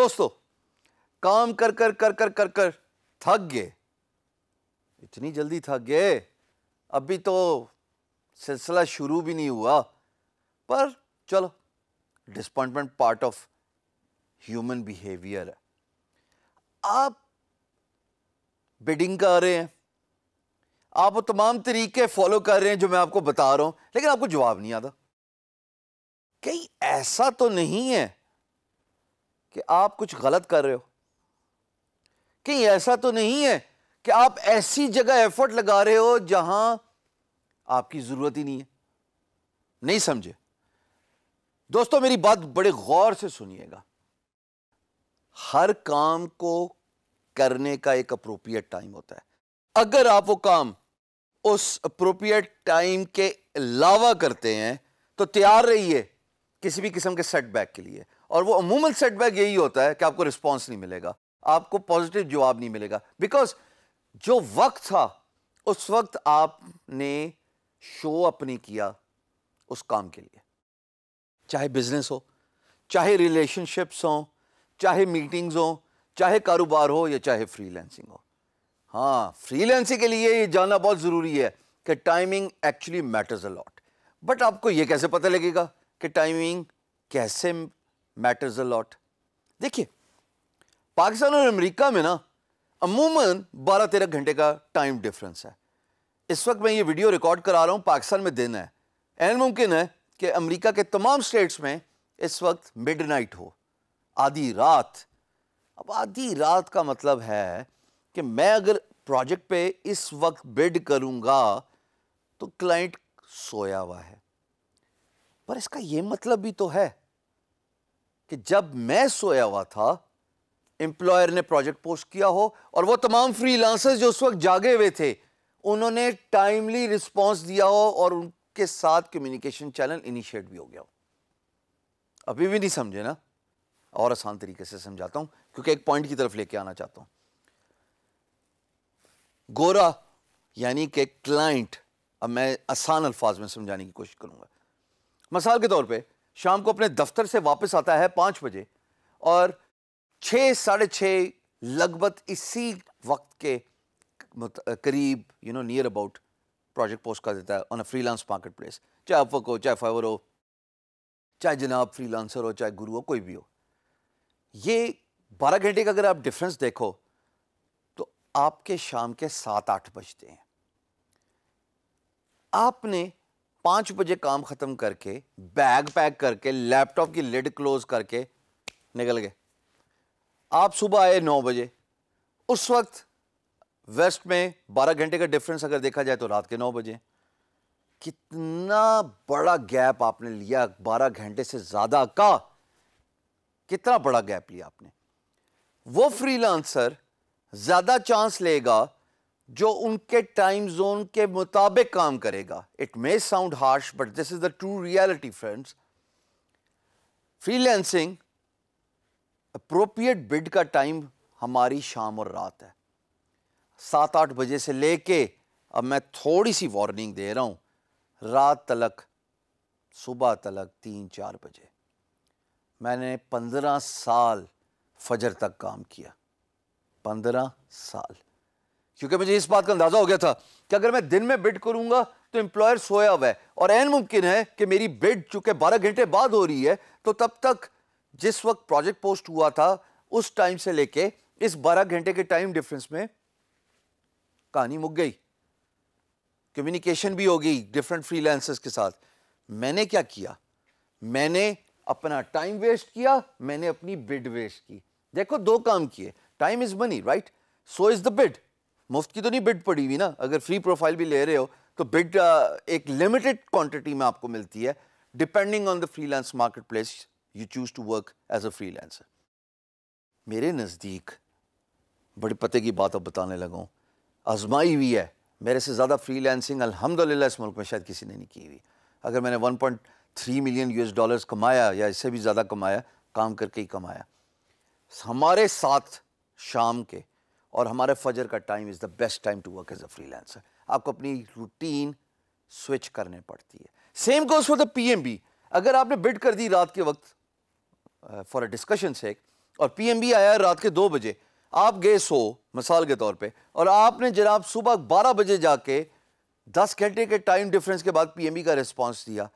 दोस्तों काम कर कर कर कर कर कर थक गए इतनी जल्दी थक गए अभी तो सिलसिला शुरू भी नहीं हुआ पर चलो disappointment part of human behaviour है आप बिडिंग कर रहे हैं आप वो तमाम तरीके फॉलो कर रहे हैं जो मैं आपको बता रहा हूं लेकिन आपको जवाब नहीं आता कहीं ऐसा तो नहीं है कि आप कुछ गलत कर रहे हो कहीं ऐसा तो नहीं है कि आप ऐसी जगह एफर्ट लगा रहे हो जहां आपकी ज़रूरत ही नहीं है नहीं समझे दोस्तों मेरी बात बड़े गौर से सुनिएगा हर काम को करने का एक अप्रोप्रिएट टाइम होता है अगर आप वो काम उस अप्रोप्रिएट टाइम के अलावा करते हैं तो तैयार रहिए किसी भी किस्म के सेटबैक के लिए और वो अमूमन सेटबैक यही होता है कि आपको रिस्पॉन्स नहीं मिलेगा आपको पॉजिटिव जवाब नहीं मिलेगा बिकॉज जो वक्त था उस वक्त आपने शो अपनी किया उस काम के लिए चाहे बिजनेस हो चाहे रिलेशनशिप्स हों चाहे मीटिंग्स हो चाहे कारोबार हो या चाहे फ्रीलैंसिंग हो हाँ फ्रीलैंसिंग के लिए ये जानना बहुत ज़रूरी है कि timing actually matters a lot but आपको ये कैसे पता लगेगा कि टाइमिंग कैसे मैटर्स अ लॉट देखिए पाकिस्तान और अमेरिका में ना अमूमन बारह तेरह घंटे का टाइम डिफरेंस है इस वक्त मैं ये वीडियो रिकॉर्ड करा रहा हूँ पाकिस्तान में दिन है एन मुमकिन है कि अमेरिका के तमाम स्टेट्स में इस वक्त मिडनाइट हो आधी रात अब आधी रात का मतलब है कि मैं अगर प्रोजेक्ट पे इस वक्त बिड करूँगा तो क्लाइंट सोया हुआ है पर इसका ये मतलब भी तो है कि जब मैं सोया हुआ था एम्प्लॉयर ने प्रोजेक्ट पोस्ट किया हो और वो तमाम फ्रीलांसर्स जो उस वक्त जागे हुए थे उन्होंने टाइमली रिस्पांस दिया हो और उनके साथ कम्युनिकेशन चैनल इनिशिएट भी हो गया हो अभी भी नहीं समझे ना और आसान तरीके से समझाता हूं क्योंकि एक पॉइंट की तरफ लेके आना चाहता हूं गोरा यानी कि क्लाइंट अब मैं आसान अल्फाज में समझाने की कोशिश करूंगा मिसाल के तौर पर शाम को अपने दफ्तर से वापस आता है पाँच बजे और छः साढ़े छः लगभग इसी वक्त के करीब you know near about project post कर देता है on a freelance market place चाहे अपवर्क हो चाहे फाइवर हो चाहे जनाब फ्रीलांसर हो चाहे गुरु हो कोई भी हो ये बारह घंटे का अगर आप डिफरेंस देखो तो आपके शाम के सात आठ बजते हैं आपने पाँच बजे काम ख़त्म करके बैग पैक करके लैपटॉप की लिड क्लोज करके निकल गए आप सुबह आए नौ बजे उस वक्त वेस्ट में बारह घंटे का डिफरेंस अगर देखा जाए तो रात के नौ बजे कितना बड़ा गैप आपने लिया बारह घंटे से ज़्यादा का कितना बड़ा गैप लिया आपने वो फ्रीलांसर ज़्यादा चांस लेगा जो उनके टाइम जोन के मुताबिक काम करेगा it may sound harsh but this is the true reality friends freelancing appropriate bid का टाइम हमारी शाम और रात है सात आठ बजे से लेके अब मैं थोड़ी सी वार्निंग दे रहा हूँ रात तलक सुबह तलक तीन चार बजे मैंने पंद्रह साल फजर तक काम किया पंद्रह साल क्योंकि मुझे इस बात का अंदाज़ा हो गया था कि अगर मैं दिन में बिड करूंगा तो इंप्लॉयर सोया हुआ है और एन मुमकिन है कि मेरी बिड चूंकि बारह घंटे बाद हो रही है तो तब तक जिस वक्त प्रोजेक्ट पोस्ट हुआ था उस टाइम से लेके इस बारह घंटे के टाइम डिफरेंस में कहानी मुक गई कम्युनिकेशन भी हो गई डिफरेंट फ्रीलांसर्स के साथ मैंने क्या किया मैंने अपना टाइम वेस्ट किया मैंने अपनी बिड वेस्ट की देखो दो काम किए time is money right so is the bid मुफ्त की तो नहीं बिड पड़ी हुई ना अगर फ्री प्रोफाइल भी ले रहे हो तो बिड एक लिमिटेड क्वांटिटी में आपको मिलती है depending on the freelance market place you choose to work as a freelancer मेरे नज़दीक बड़े पते की बात अब बताने लगा हूँ आजमाई हुई है मेरे से ज़्यादा फ्री लैंसिंग इस मुल्क में शायद किसी ने नहीं की हुई अगर मैंने 1.3 मिलियन यूएस डॉलर्स कमाया या इससे भी ज़्यादा कमाया काम करके ही कमाया हमारे साथ शाम के और हमारे फजर का time is the best time to work as a freelancer आपको अपनी रूटीन स्विच करने पड़ती है same goes for the PMB अगर आपने बिड कर दी रात के वक्त फॉर अ डिस्कशन से और पीएमबी आया रात के दो बजे आप गए सो मिसाल के तौर पे और आपने जनाब सुबह बारह बजे जाके दस घंटे के टाइम डिफरेंस के बाद पी का रिस्पॉन्स दिया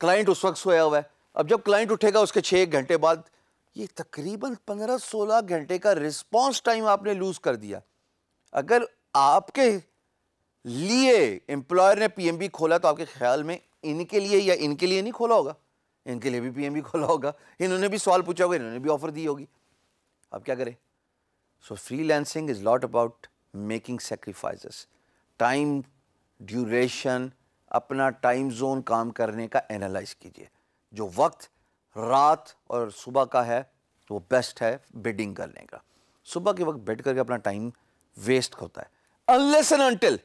क्लाइंट उस वक्त सोया हुआ है अब जब क्लाइंट उठेगा उसके छः घंटे बाद ये तकरीबन 15-16 घंटे का रिस्पांस टाइम आपने लूज कर दिया अगर आपके लिए एम्प्लॉयर ने पीएमबी खोला तो आपके ख्याल में इनके लिए या इनके लिए नहीं खोला होगा इनके लिए भी पीएमबी खोला होगा इन्होंने भी सवाल पूछा होगा इन्होंने भी ऑफर दी होगी अब क्या करें so freelancing is not about making sacrifice time duration अपना टाइम जोन काम करने का एनालाइज कीजिए जो वक्त रात और सुबह का है तो वो बेस्ट है बेडिंग करने का सुबह के वक्त बैठ करके अपना टाइम वेस्ट होता है अनलेस एंड अनटिल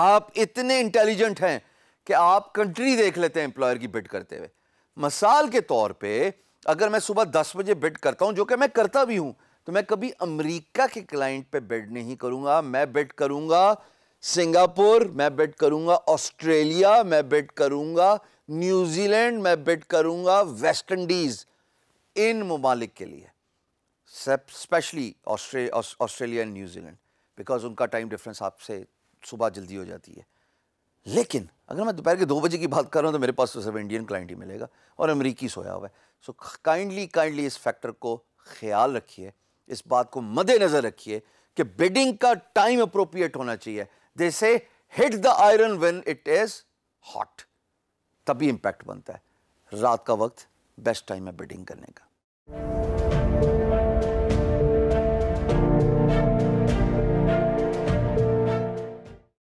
आप इतने इंटेलिजेंट हैं कि आप कंट्री देख लेते हैं एम्प्लॉयर की बिड करते हुए मिसाल के तौर पे अगर मैं सुबह दस बजे बिड करता हूं जो कि मैं करता भी हूं तो मैं कभी अमेरिका के क्लाइंट पे बिड नहीं करूँगा मैं बिड करूंगा सिंगापुर मैं बिड करूंगा ऑस्ट्रेलिया मैं बिड करूँगा न्यूजीलैंड मैं बिट करूंगा वेस्ट इंडीज इन ममालिक के लिए specially Australia and New Zealand because उनका टाइम डिफरेंस आपसे सुबह जल्दी हो जाती है लेकिन अगर मैं दोपहर के दो बजे की बात कर रहा हूँ तो मेरे पास तो सिर्फ इंडियन क्लाइंट ही मिलेगा और अमरीकी सोया हुआ है सो काइंडली काइंडली इस फैक्टर को ख्याल रखिए इस बात को मद्देनज़र रखिए कि बिडिंग का टाइम अप्रोप्रिएट होना चाहिए जैसे hit the iron when it is hot तभी इम्पैक्ट बनता है रात का वक्त बेस्ट टाइम है बिडिंग करने का